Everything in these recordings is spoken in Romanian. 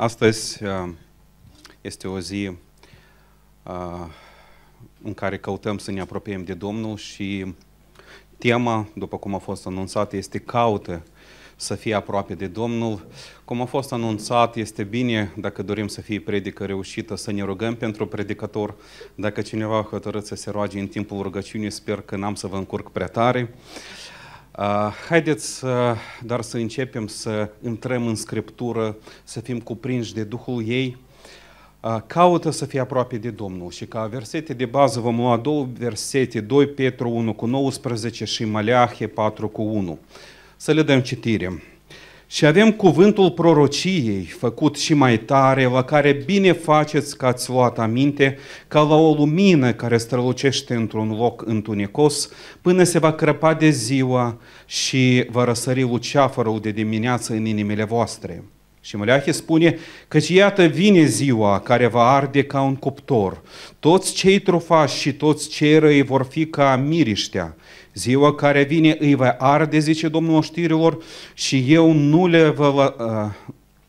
Astăzi uh, este o zi uh, în care căutăm să ne apropiem de Domnul și tema, după cum a fost anunțat, este caută să fie aproape de Domnul. Cum a fost anunțat, este bine dacă dorim să fie predică reușită, să ne rugăm pentru predicator. Dacă cineva a hotărât să se roage în timpul rugăciunii, sper că n-am să vă încurc prea tare. Uh, Haideți, dar să începem să intrăm în Scriptură, să fim cuprinși de Duhul ei. Caută să fie aproape de Domnul și ca versete de bază vom lua două versete, 2 Petru 1 cu 19 și Maleahe 4 cu 1. Să le dăm citire. Și avem cuvântul prorociei, făcut și mai tare, la care bine faceți că ați luat aminte, ca la o lumină care strălucește într-un loc întunecos, până se va crăpa de ziua și va răsări luceafărul de dimineață în inimile voastre. Și Măleahie spune, căci iată vine ziua care va arde ca un cuptor. Toți cei trufași și toți cei răi vor fi ca miriștea, Ziua care vine îi va arde, zice Domnul oștirilor, și eu nu le uh,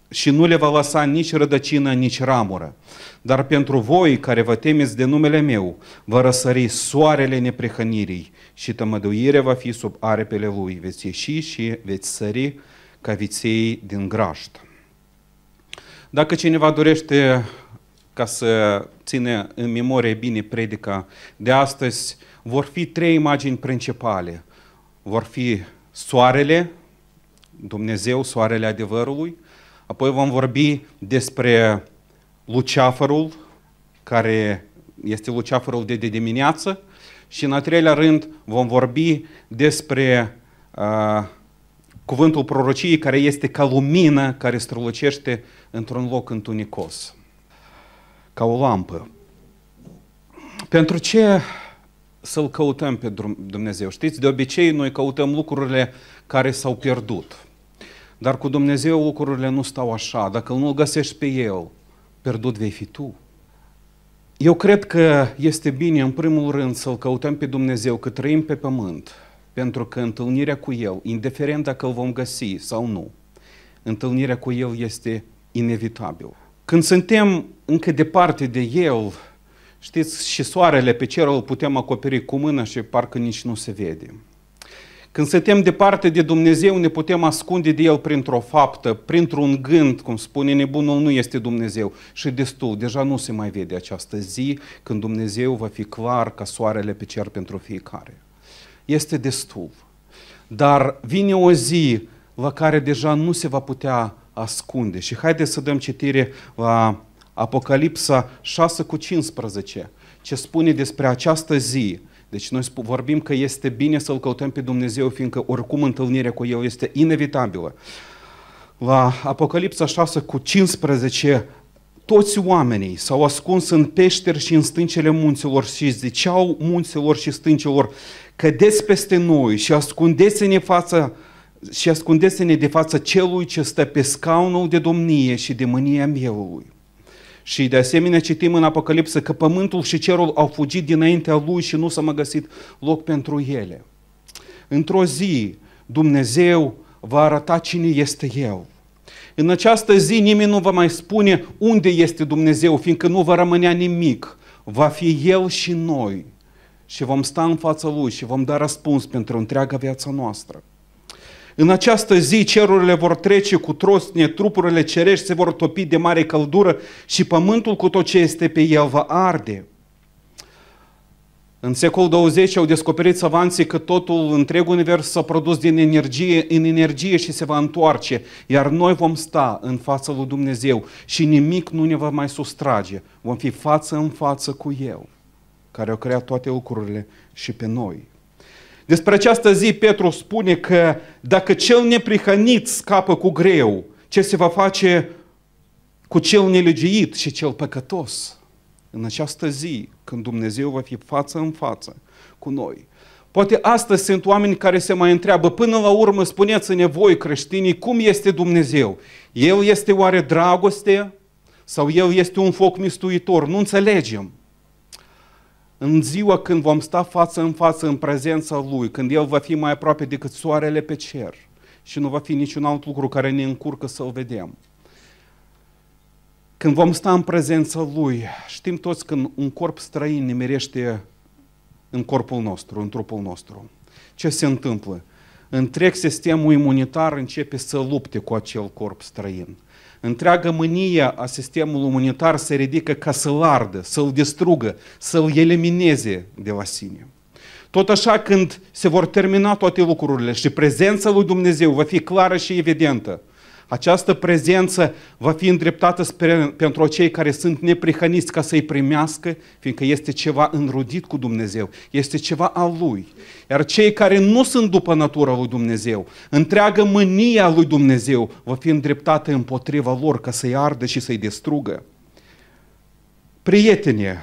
și nu le va lăsa nici rădăcină, nici ramură. Dar pentru voi care vă temeți de numele meu, vă răsări soarele neprehănirii și tămăduirea va fi sub arepele lui. Veți ieși și veți sări ca viței din graștă. Dacă cineva dorește ca să ține în memorie bine predica de astăzi, vor fi trei imagini principale. Vor fi soarele, Dumnezeu, soarele adevărului, apoi vom vorbi despre luceafărul, care este luceafărul de, de dimineață, și în al treilea rând vom vorbi despre uh, cuvântul prorociei care este ca lumină care strălucește într-un loc întunicos, ca o lampă. Pentru ce să-L căutăm pe Dumnezeu. Știți, de obicei noi căutăm lucrurile care s-au pierdut. Dar cu Dumnezeu lucrurile nu stau așa. Dacă nu-L găsești pe El, pierdut vei fi tu. Eu cred că este bine, în primul rând, să-L căutăm pe Dumnezeu că trăim pe pământ, pentru că întâlnirea cu El, indiferent dacă îl vom găsi sau nu, întâlnirea cu El este inevitabilă. Când suntem încă departe de El, Știți, și soarele pe cer îl putem acoperi cu mână și parcă nici nu se vede. Când suntem departe de Dumnezeu, ne putem ascunde de El printr-o faptă, printr-un gând, cum spune nebunul, nu este Dumnezeu. Și destul, deja nu se mai vede această zi când Dumnezeu va fi clar ca soarele pe cer pentru fiecare. Este destul. Dar vine o zi la care deja nu se va putea ascunde. Și haideți să dăm citire la Apocalipsa 6 cu 15, ce spune despre această zi. Deci noi vorbim că este bine să-L căutăm pe Dumnezeu, fiindcă oricum întâlnirea cu El este inevitabilă. La Apocalipsa 6 cu 15 toți oamenii s-au ascuns în peșteri și în stâncele munților și ziceau munților și stâncelor, cădeți peste noi și ascundeți-ne fața și ascundeți-ne de fața celui ce stă pe scaunul de domnie și de mânia mielului. Și de asemenea citim în Apocalipsă că pământul și cerul au fugit dinaintea lui și nu s-a mai găsit loc pentru ele. Într-o zi Dumnezeu va arăta cine este El. În această zi nimeni nu va mai spune unde este Dumnezeu, fiindcă nu va rămânea nimic. Va fi El și noi. Și vom sta în fața Lui și vom da răspuns pentru întreaga viața noastră. În această zi cerurile vor trece cu trosne, trupurile cerești se vor topi de mare căldură și pământul cu tot ce este pe el va arde. În secolul 20 au descoperit savanții că totul, întreg univers s-a produs din energie în energie și se va întoarce, iar noi vom sta în fața lui Dumnezeu și nimic nu ne va mai sustrage. Vom fi față în față cu El, care a creat toate lucrurile și pe noi. Despre această zi Petru spune că dacă cel neprihănit scapă cu greu, ce se va face cu cel nelegiuit și cel păcătos? În această zi, când Dumnezeu va fi față în față cu noi. Poate astăzi sunt oameni care se mai întreabă, până la urmă spuneți-ne voi creștinii, cum este Dumnezeu? El este oare dragoste? Sau El este un foc mistuitor? Nu înțelegem în ziua când vom sta față în față în prezența Lui, când El va fi mai aproape decât soarele pe cer și nu va fi niciun alt lucru care ne încurcă să-L vedem. Când vom sta în prezența Lui, știm toți când un corp străin ne merește în corpul nostru, în trupul nostru. Ce se întâmplă? Întreg sistemul imunitar începe să lupte cu acel corp străin – Întreaga mânie a sistemului umanitar se ridică ca să-l ardă, să-l distrugă, să-l elimineze de la sine. Tot așa când se vor termina toate lucrurile și prezența lui Dumnezeu va fi clară și evidentă, această prezență va fi îndreptată spre, pentru cei care sunt neprihăniți ca să-i primească, fiindcă este ceva înrudit cu Dumnezeu, este ceva al Lui. Iar cei care nu sunt după natura lui Dumnezeu, întreagă mânia lui Dumnezeu va fi îndreptată împotriva lor ca să-i ardă și să-i destrugă. Prietene,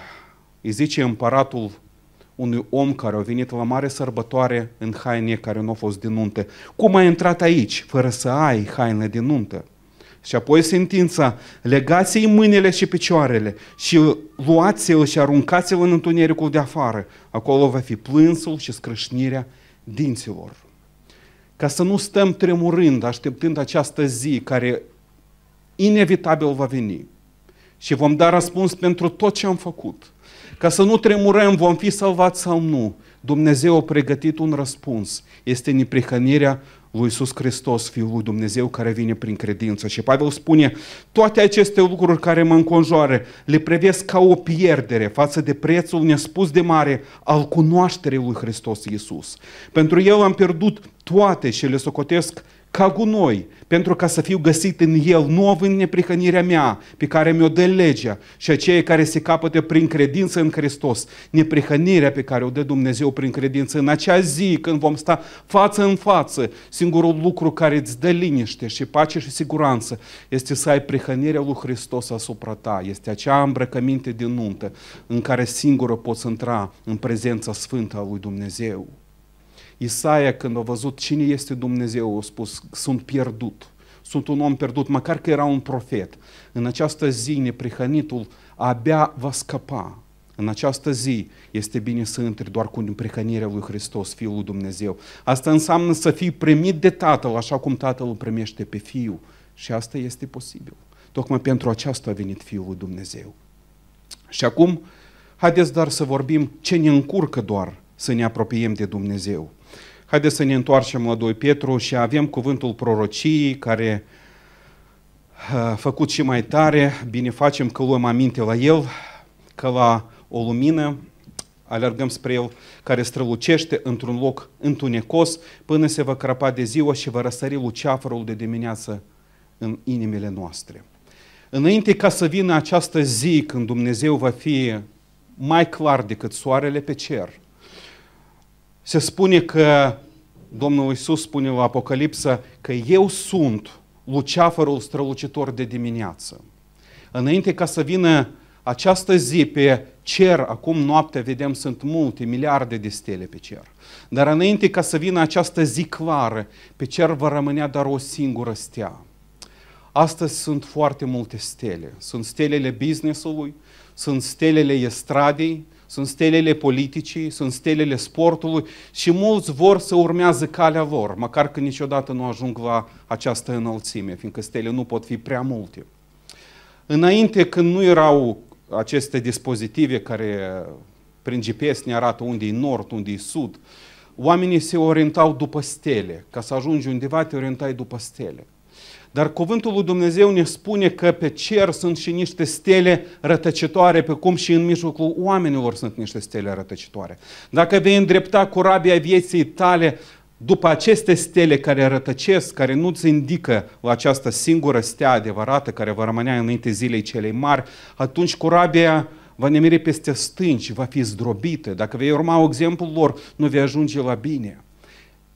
îi zice împăratul unui om care a venit la mare sărbătoare în haine care nu au fost din nuntă. Cum ai intrat aici, fără să ai haine din nuntă? Și apoi sentința, legați-i mâinile și picioarele și luați-l și aruncați-l în întunericul de afară. Acolo va fi plânsul și scrâșnirea dinților. Ca să nu stăm tremurând, așteptând această zi care inevitabil va veni. Și vom da răspuns pentru tot ce am făcut – ca să nu tremurăm, vom fi salvați sau nu, Dumnezeu a pregătit un răspuns. Este neprihănirea lui Iisus Hristos, Fiul lui Dumnezeu, care vine prin credință. Și Pavel spune, toate aceste lucruri care mă înconjoară, le privesc ca o pierdere față de prețul nespus de mare al cunoașterii lui Hristos Iisus. Pentru el am pierdut toate și le socotesc ca gunoi, pentru ca să fiu găsit în el, nu în neprihănirea mea, pe care mi-o dă legea și aceia care se capătă prin credință în Hristos, neprihănirea pe care o dă Dumnezeu prin credință. În acea zi, când vom sta față în față, singurul lucru care îți dă liniște și pace și siguranță este să ai prihănirea lui Hristos asupra ta. Este acea îmbrăcăminte din nuntă în care singură poți intra în prezența sfântă a lui Dumnezeu. Isaia, când a văzut cine este Dumnezeu, a spus, sunt pierdut, sunt un om pierdut, măcar că era un profet. În această zi, neprihănitul abia va scăpa. În această zi este bine să intri doar cu neprihănirea lui Hristos, Fiul lui Dumnezeu. Asta înseamnă să fii primit de Tatăl, așa cum Tatăl îl primește pe Fiul. Și asta este posibil. Tocmai pentru aceasta a venit Fiul lui Dumnezeu. Și acum, haideți dar să vorbim ce ne încurcă doar să ne apropiem de Dumnezeu. Haideți să ne întoarcem la 2 Petru și avem cuvântul prorociei care făcut și mai tare, bine facem că luăm aminte la el, că la o lumină alergăm spre el, care strălucește într-un loc întunecos până se va crăpa de ziua și va răsări luceafărul de dimineață în inimile noastre. Înainte ca să vină această zi când Dumnezeu va fi mai clar decât soarele pe cer – se spune că Domnul Isus spune la Apocalipsă că eu sunt luceafărul strălucitor de dimineață. Înainte ca să vină această zi pe cer, acum noaptea vedem sunt multe, miliarde de stele pe cer. Dar înainte ca să vină această zi clară, pe cer va rămânea doar o singură stea. Astăzi sunt foarte multe stele. Sunt stelele business-ului, sunt stelele estradei, sunt stelele politicii, sunt stelele sportului și mulți vor să urmează calea lor, măcar că niciodată nu ajung la această înălțime, fiindcă stele nu pot fi prea multe. Înainte, când nu erau aceste dispozitive care prin GPS ne arată unde e nord, unde e sud, oamenii se orientau după stele. Ca să ajungi undeva, te orientai după stele. Dar cuvântul lui Dumnezeu ne spune că pe cer sunt și niște stele rătăcitoare, pe cum și în mijlocul oamenilor sunt niște stele rătăcitoare. Dacă vei îndrepta corabia vieții tale după aceste stele care rătăcesc, care nu ți indică această singură stea adevărată care va rămânea înainte zilei celei mari, atunci corabia va nemeri peste stânci, va fi zdrobită. Dacă vei urma exemplul lor, nu vei ajunge la bine.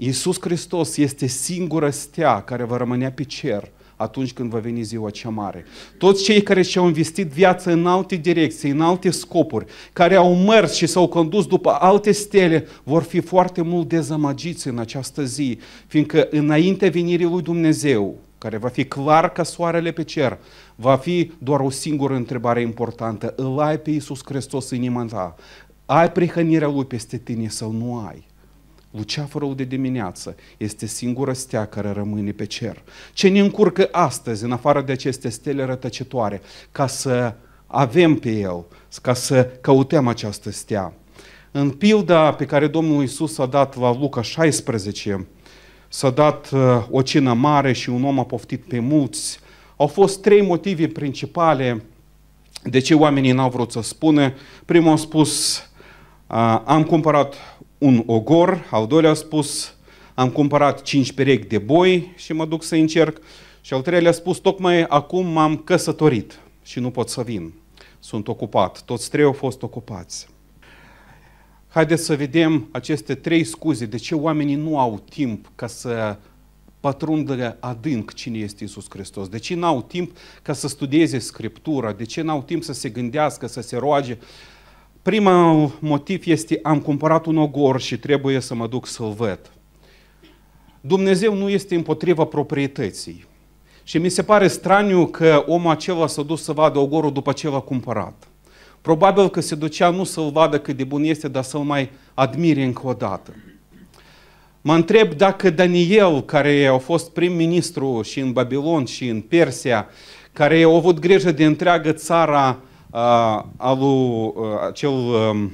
Iisus Hristos este singura stea care va rămâne pe cer atunci când va veni ziua cea mare. Toți cei care și-au investit viața în alte direcții, în alte scopuri, care au mers și s-au condus după alte stele, vor fi foarte mult dezamăgiți în această zi, fiindcă înainte venirii lui Dumnezeu, care va fi clar ca soarele pe cer, va fi doar o singură întrebare importantă. Îl ai pe Iisus Hristos în inima ta? Ai prihănirea Lui peste tine sau nu ai? Luceafărul de dimineață este singura stea care rămâne pe cer. Ce ne încurcă astăzi, în afară de aceste stele rătăcitoare, ca să avem pe el, ca să căutăm această stea. În pilda pe care Domnul Isus a dat la Luca 16, s-a dat uh, o cină mare și un om a poftit pe mulți. Au fost trei motive principale de ce oamenii n-au vrut să spună. Primul a spus, uh, am cumpărat un ogor, al doilea a spus am cumpărat cinci perechi de boi și mă duc să încerc și al treilea a spus tocmai acum m-am căsătorit și nu pot să vin, sunt ocupat. Toți trei au fost ocupați. Haideți să vedem aceste trei scuze, de ce oamenii nu au timp ca să pătrundă adânc cine este Isus Hristos. De ce n-au timp ca să studieze Scriptura? De ce n-au timp să se gândească, să se roage? Primul motiv este am cumpărat un ogor și trebuie să mă duc să-l văd. Dumnezeu nu este împotriva proprietății. Și mi se pare straniu că omul acela s-a dus să vadă ogorul după ce l-a cumpărat. Probabil că se ducea nu să-l vadă cât de bun este, dar să-l mai admire încă o dată. Mă întreb dacă Daniel, care a fost prim-ministru și în Babilon și în Persia, care a avut grijă de întreagă țara alu, acel um,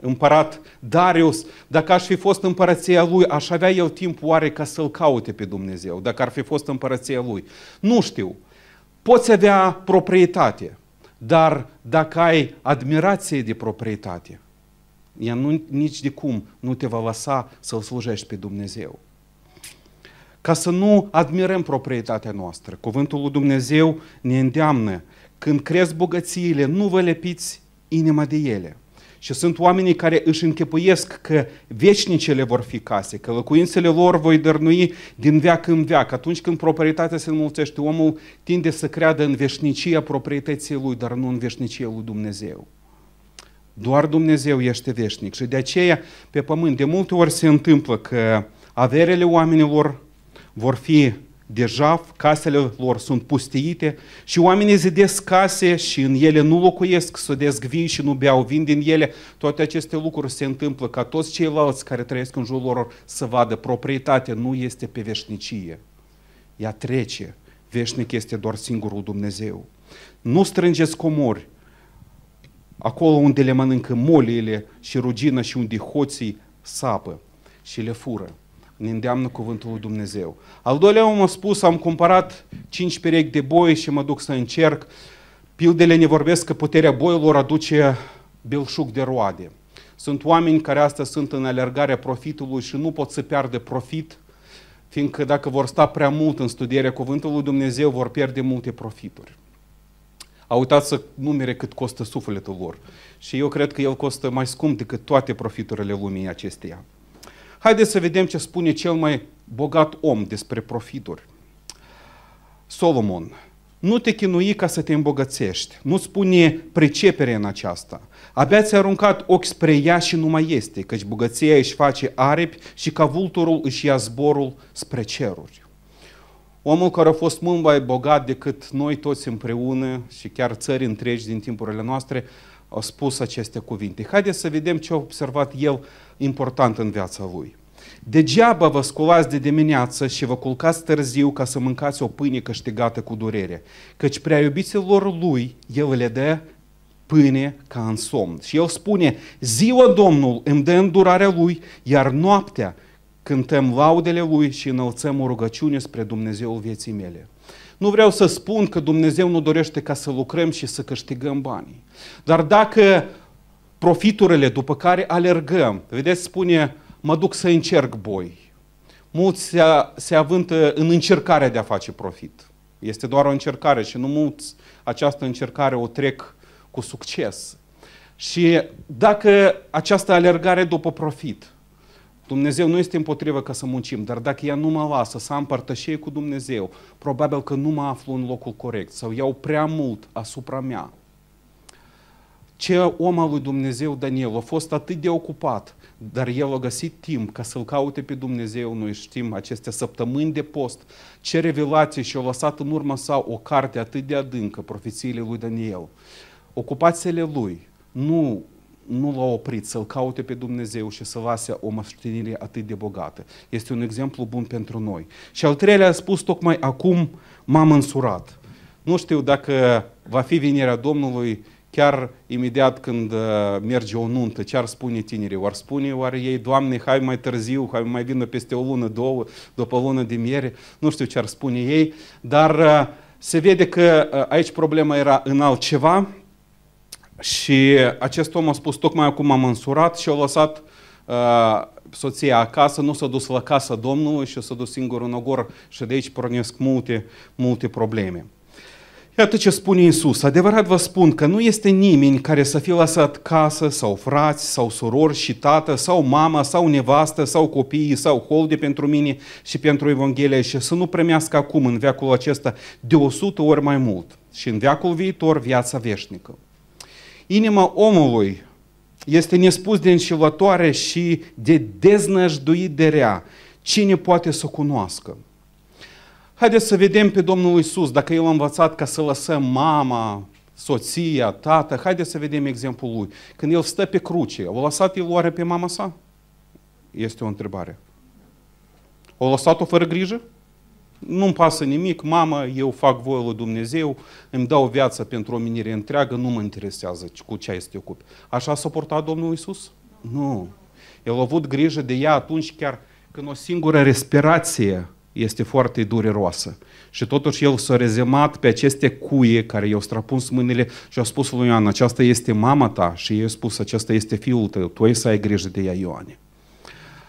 împărat Darius, dacă aș fi fost împărăția lui, aș avea el timp oare ca să-l caute pe Dumnezeu, dacă ar fi fost împărăția lui. Nu știu. Poți avea proprietate, dar dacă ai admirație de proprietate, ea nu, nici de cum nu te va lăsa să-L slujești pe Dumnezeu ca să nu admirăm proprietatea noastră. Cuvântul lui Dumnezeu ne îndeamnă, când crezi bogățiile, nu vă lepiți inima de ele. Și sunt oamenii care își închepuiesc că veșnicele vor fi case, că locuințele lor voi dărnui din veac în veac. Atunci când proprietatea se înmulțește, omul tinde să creadă în veșnicia proprietății lui, dar nu în veșnicia lui Dumnezeu. Doar Dumnezeu este veșnic și de aceea pe pământ de multe ori se întâmplă că averele oamenilor vor fi deja, casele lor sunt pustiite și oamenii zidesc case și în ele nu locuiesc, sădesc vin și nu beau vin din ele. Toate aceste lucruri se întâmplă ca toți ceilalți care trăiesc în jurul lor să vadă proprietatea nu este pe veșnicie. Ea trece. Veșnic este doar singurul Dumnezeu. Nu strângeți comori acolo unde le mănâncă molile și rugină și unde hoții sapă și le fură ne îndeamnă cuvântul lui Dumnezeu. Al doilea om a spus, am cumpărat cinci perechi de boi și mă duc să încerc. Pildele ne vorbesc că puterea boilor aduce belșug de roade. Sunt oameni care astăzi sunt în alergarea profitului și nu pot să piardă profit, fiindcă dacă vor sta prea mult în studierea cuvântului Dumnezeu, vor pierde multe profituri. Au uitat să numere cât costă sufletul lor. Și eu cred că el costă mai scump decât toate profiturile lumii acesteia. Haideți să vedem ce spune cel mai bogat om despre profituri. Solomon, nu te chinui ca să te îmbogățești, nu spune pricepere în aceasta. Abia ți-a aruncat ochi spre ea și nu mai este, căci bogăția își face aripi și ca vulturul își ia zborul spre ceruri. Omul care a fost mult mai bogat decât noi toți împreună și chiar țări întregi din timpurile noastre, a spus aceste cuvinte. Haideți să vedem ce a observat el important în viața lui. Degeaba vă sculați de dimineață și vă culcați târziu ca să mâncați o pâine câștigată cu durere, căci prea iubiților lui el le dă pâine ca în somn. Și el spune, ziua Domnul îmi dă îndurarea lui, iar noaptea cântăm laudele lui și înălțăm o rugăciune spre Dumnezeul vieții mele. Nu vreau să spun că Dumnezeu nu dorește ca să lucrăm și să câștigăm banii. Dar dacă profiturile după care alergăm, vedeți, spune, mă duc să încerc boi. Mulți se, se avântă în încercarea de a face profit. Este doar o încercare și nu mulți această încercare o trec cu succes. Și dacă această alergare după profit Dumnezeu nu este împotrivă ca să muncim, dar dacă ea nu mă lasă să am părtășie cu Dumnezeu, probabil că nu mă aflu în locul corect sau iau prea mult asupra mea. Ce om al lui Dumnezeu Daniel a fost atât de ocupat, dar el a găsit timp ca să-L caute pe Dumnezeu. Noi știm aceste săptămâni de post, ce revelație și-a lăsat în urmă sau o carte atât de adâncă, profețiile lui Daniel. Ocupațiile lui nu nu l-a oprit să-L caute pe Dumnezeu și să lase o măștinire atât de bogată. Este un exemplu bun pentru noi. Și al treilea a spus tocmai acum m-am însurat. Nu știu dacă va fi vinerea Domnului chiar imediat când uh, merge o nuntă, ce ar spune tinerii? Oar spune oare ei, Doamne, hai mai târziu, hai mai vină peste o lună, două, după o lună de miere? Nu știu ce ar spune ei, dar uh, se vede că uh, aici problema era în altceva, și acest om a spus, tocmai acum am însurat și a lăsat uh, soția acasă, nu s-a dus la casa Domnului și s-a dus singur în ogor și de aici pornesc multe, multe probleme. Iată ce spune Iisus. Adevărat vă spun că nu este nimeni care să fie lăsat casă sau frați sau surori și tată sau mama sau nevastă sau copiii sau holde pentru mine și pentru Evanghelia, și să nu primească acum în veacul acesta de 100 ori mai mult și în veacul viitor viața veșnică. Inima omului este nespus de înșelătoare și de deznăjduit de rea. Cine poate să o cunoască? Haideți să vedem pe Domnul Isus, dacă El a învățat ca să lăsăm mama, soția, tată, haideți să vedem exemplul Lui. Când El stă pe cruce, a lăsat El oare pe mama sa? Este o întrebare. A lăsat-o fără grijă? nu-mi pasă nimic, mamă, eu fac voia lui Dumnezeu, îmi dau viața pentru o minire întreagă, nu mă interesează cu ce ai să te ocupi. Așa s-a portat Domnul Isus? Nu. El a avut grijă de ea atunci chiar când o singură respirație este foarte dureroasă. Și totuși el s-a rezemat pe aceste cuie care i-au strapuns mâinile și a spus lui Ioan, aceasta este mama ta și i-a spus, aceasta este fiul tău, tu ai să ai grijă de ea, Ioane.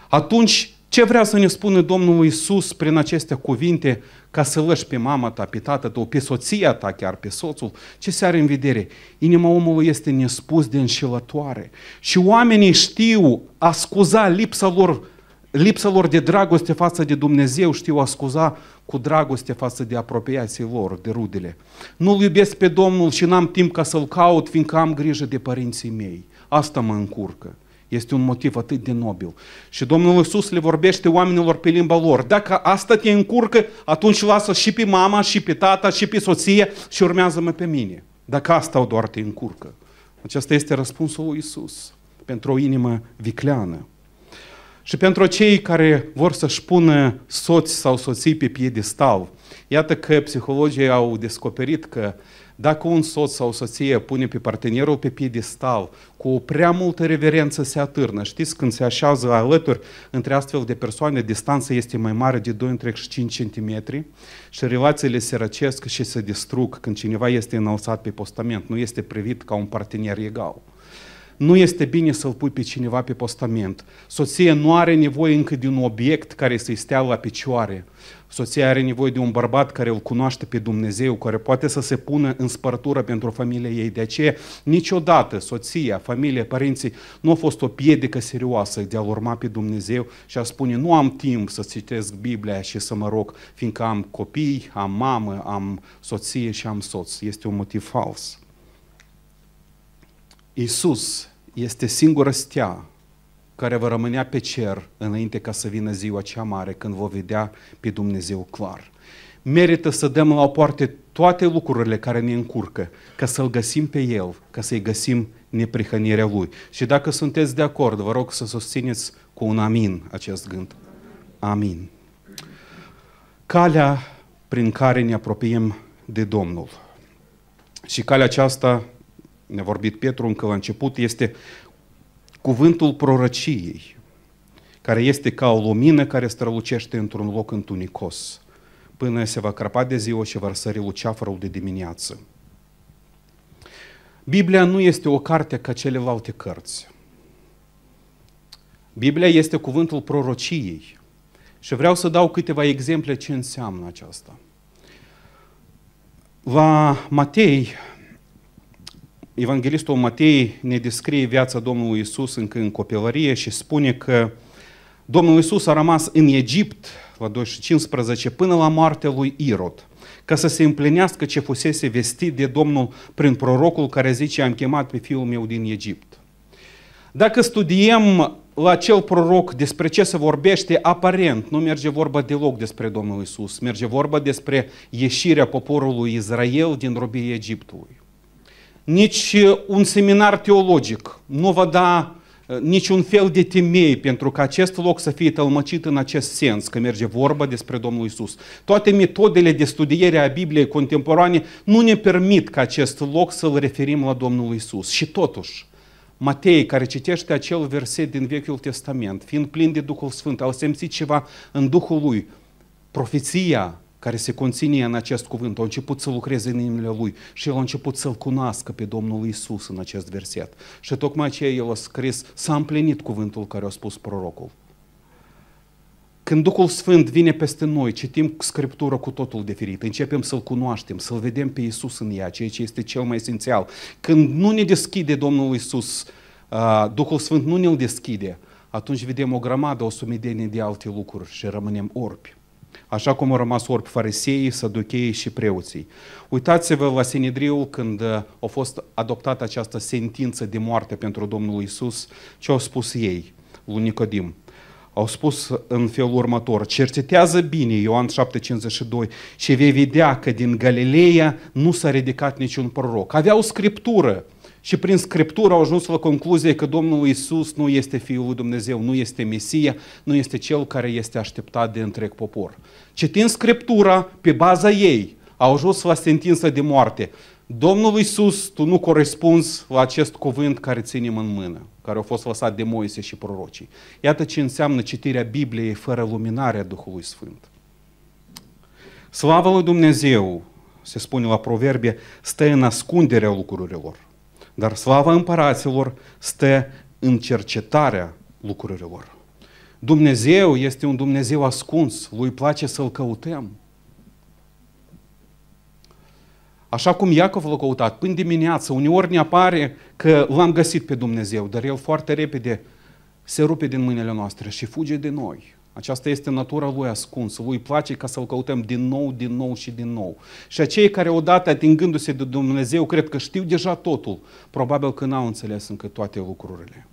Atunci ce vrea să ne spună Domnul Isus prin aceste cuvinte ca să lăși pe mama ta, pe tată tău, pe soția ta chiar, pe soțul? Ce se are în vedere? Inima omului este nespus de înșelătoare și oamenii știu a scuza lipsa lor, lipsa lor de dragoste față de Dumnezeu, știu a scuza cu dragoste față de apropiații lor, de rudele. Nu-L iubesc pe Domnul și n-am timp ca să-L caut, fiindcă am grijă de părinții mei. Asta mă încurcă. Este un motiv atât de nobil. Și Domnul Isus le vorbește oamenilor pe limba lor. Dacă asta te încurcă, atunci lasă și pe mama, și pe tata, și pe soție și urmează-mă pe mine. Dacă asta doar te încurcă. Acesta este răspunsul lui Isus pentru o inimă vicleană. Și pentru cei care vor să-și pună soți sau soții pe piedestal, iată că psihologii au descoperit că uh, dacă un soț sau o soție pune pe partenerul pe piedestal cu o prea multă reverență se atârnă, știți, când se așează alături între astfel de persoane, distanța este mai mare de 2-5 cm și relațiile se răcesc și se distrug când cineva este înălțat pe postament, nu este privit ca un partener egal nu este bine să-l pui pe cineva pe postament. Soția nu are nevoie încă de un obiect care să-i stea la picioare. Soția are nevoie de un bărbat care îl cunoaște pe Dumnezeu, care poate să se pună în spărtură pentru familia ei. De aceea, niciodată soția, familia, părinții nu a fost o piedică serioasă de a urma pe Dumnezeu și a spune nu am timp să citesc Biblia și să mă rog, fiindcă am copii, am mamă, am soție și am soț. Este un motiv fals. Iisus este singura stea care va rămânea pe cer înainte ca să vină ziua cea mare când vă vedea pe Dumnezeu clar. Merită să dăm la o parte toate lucrurile care ne încurcă, ca să-L găsim pe El, ca să-i găsim neprihănirea Lui. Și dacă sunteți de acord, vă rog să susțineți cu un amin acest gând. Amin. Calea prin care ne apropiem de Domnul. Și calea aceasta ne-a vorbit Petru încă la început, este cuvântul prorăciei, care este ca o lumină care strălucește într-un loc întunicos, până se va crăpa de ziua și va răsări luceafărul de dimineață. Biblia nu este o carte ca celelalte cărți. Biblia este cuvântul prorociei. Și vreau să dau câteva exemple ce înseamnă aceasta. La Matei, Evanghelistul Matei ne descrie viața Domnului Isus încă în copilărie și spune că Domnul Isus a rămas în Egipt la 215 până la moartea lui Irod, ca să se împlinească ce fusese vestit de Domnul prin prorocul care zice am chemat pe fiul meu din Egipt. Dacă studiem la acel proroc despre ce se vorbește, aparent nu merge vorba deloc despre Domnul Isus, merge vorba despre ieșirea poporului Israel din robie Egiptului nici un seminar teologic nu va da niciun fel de temei pentru că acest loc să fie tălmăcit în acest sens, că merge vorba despre Domnul Isus. Toate metodele de studiere a Bibliei contemporane nu ne permit ca acest loc să-l referim la Domnul Isus. Și totuși, Matei, care citește acel verset din Vechiul Testament, fiind plin de Duhul Sfânt, au simțit ceva în Duhul lui, profeția care se conține în acest cuvânt, Au început să lucreze în inimile lui și el a început să-l cunoască pe Domnul Isus în acest verset. Și tocmai aceea el a scris, s-a împlinit cuvântul care a spus prorocul. Când Duhul Sfânt vine peste noi, citim Scriptura cu totul diferit, începem să-L cunoaștem, să-L vedem pe Isus în ea, ceea ce este cel mai esențial. Când nu ne deschide Domnul Isus, Duhul Sfânt nu ne-L deschide, atunci vedem o grămadă, o sumedenie de alte lucruri și rămânem orbi așa cum au rămas orbi fariseii, săducheii și preoții. Uitați-vă la Sinedriul când uh, a fost adoptată această sentință de moarte pentru Domnul Isus, ce au spus ei lui Nicodim. Au spus în felul următor, cercetează bine Ioan 7,52 și vei vedea că din Galileea nu s-a ridicat niciun proroc. Aveau scriptură, și prin Scriptură au ajuns la concluzie că Domnul Isus nu este Fiul lui Dumnezeu, nu este Mesia, nu este Cel care este așteptat de întreg popor. Citind Scriptura, pe baza ei, au ajuns la sentință de moarte. Domnul Isus, tu nu corespunzi la acest cuvânt care ținem în mână, care a fost lăsat de Moise și prorocii. Iată ce înseamnă citirea Bibliei fără luminarea Duhului Sfânt. Slavă lui Dumnezeu, se spune la proverbe, stă în ascunderea lucrurilor dar slava împăraților stă în cercetarea lucrurilor. Dumnezeu este un Dumnezeu ascuns, lui place să-L căutăm. Așa cum Iacov l-a căutat până dimineață, uneori ne apare că l-am găsit pe Dumnezeu, dar el foarte repede se rupe din mâinile noastre și fuge de noi. Aceasta este natura lui ascunsă. Lui place ca să-L căutăm din nou, din nou și din nou. Și acei care odată atingându-se de Dumnezeu, cred că știu deja totul. Probabil că n-au înțeles încă toate lucrurile.